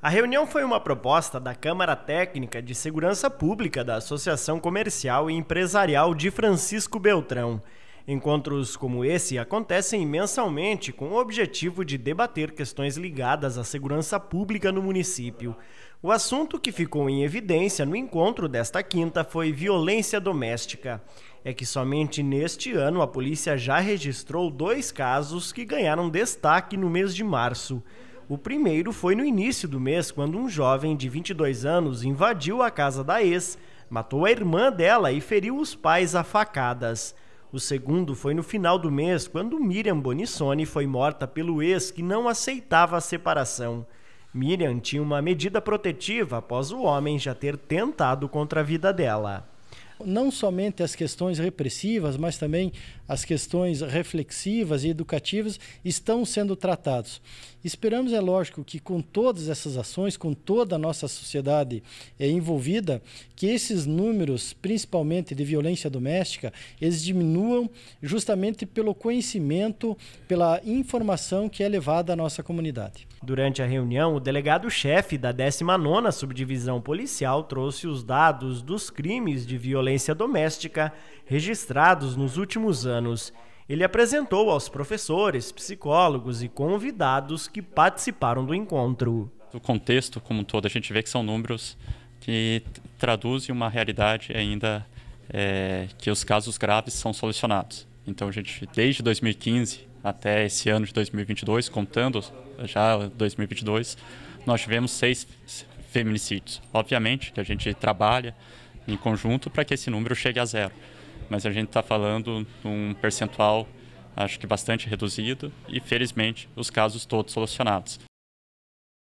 A reunião foi uma proposta da Câmara Técnica de Segurança Pública da Associação Comercial e Empresarial de Francisco Beltrão. Encontros como esse acontecem mensalmente com o objetivo de debater questões ligadas à segurança pública no município. O assunto que ficou em evidência no encontro desta quinta foi violência doméstica. É que somente neste ano a polícia já registrou dois casos que ganharam destaque no mês de março. O primeiro foi no início do mês, quando um jovem de 22 anos invadiu a casa da ex, matou a irmã dela e feriu os pais a facadas. O segundo foi no final do mês, quando Miriam Bonissoni foi morta pelo ex que não aceitava a separação. Miriam tinha uma medida protetiva após o homem já ter tentado contra a vida dela não somente as questões repressivas, mas também as questões reflexivas e educativas estão sendo tratados. Esperamos, é lógico, que com todas essas ações, com toda a nossa sociedade é, envolvida, que esses números, principalmente de violência doméstica, eles diminuam justamente pelo conhecimento, pela informação que é levada à nossa comunidade. Durante a reunião, o delegado-chefe da 19ª Subdivisão Policial trouxe os dados dos crimes de violência violência doméstica registrados nos últimos anos. Ele apresentou aos professores, psicólogos e convidados que participaram do encontro. O contexto como um todo, a gente vê que são números que traduzem uma realidade ainda é, que os casos graves são solucionados. Então, a gente, desde 2015 até esse ano de 2022, contando já 2022, nós tivemos seis feminicídios. Obviamente que a gente trabalha em conjunto para que esse número chegue a zero. Mas a gente está falando um percentual, acho que bastante reduzido, e felizmente os casos todos solucionados.